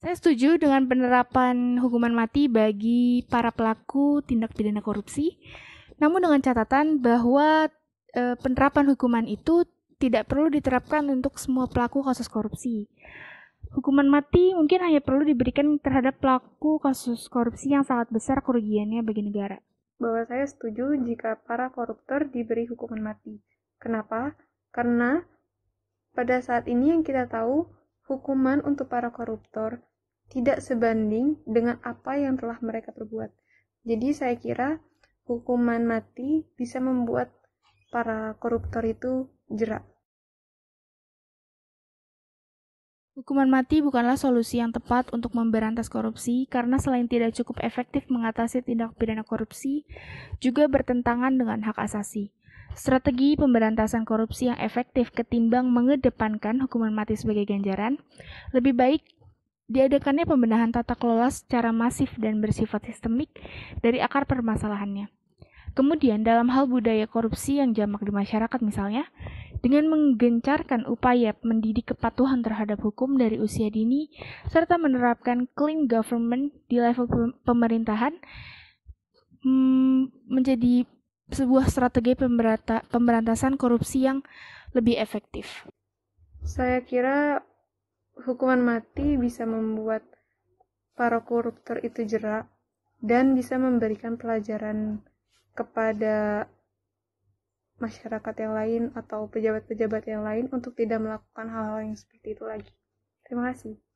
Saya setuju dengan penerapan hukuman mati bagi para pelaku tindak pidana korupsi, namun dengan catatan bahwa e, penerapan hukuman itu tidak perlu diterapkan untuk semua pelaku kasus korupsi. Hukuman mati mungkin hanya perlu diberikan terhadap pelaku kasus korupsi yang sangat besar kerugiannya bagi negara. Bahwa saya setuju jika para koruptor diberi hukuman mati. Kenapa? Karena pada saat ini yang kita tahu hukuman untuk para koruptor tidak sebanding dengan apa yang telah mereka perbuat. Jadi saya kira hukuman mati bisa membuat para koruptor itu jerak. Hukuman mati bukanlah solusi yang tepat untuk memberantas korupsi karena selain tidak cukup efektif mengatasi tindak pidana korupsi, juga bertentangan dengan hak asasi. Strategi pemberantasan korupsi yang efektif ketimbang mengedepankan hukuman mati sebagai ganjaran, lebih baik diadakannya pembenahan tata kelola secara masif dan bersifat sistemik dari akar permasalahannya. Kemudian, dalam hal budaya korupsi yang jamak di masyarakat misalnya, dengan menggencarkan upaya mendidik kepatuhan terhadap hukum dari usia dini, serta menerapkan clean government di level pemerintahan, hmm, menjadi sebuah strategi pemberata, pemberantasan korupsi yang lebih efektif? Saya kira hukuman mati bisa membuat para koruptor itu jerak dan bisa memberikan pelajaran kepada masyarakat yang lain atau pejabat-pejabat yang lain untuk tidak melakukan hal-hal yang seperti itu lagi. Terima kasih.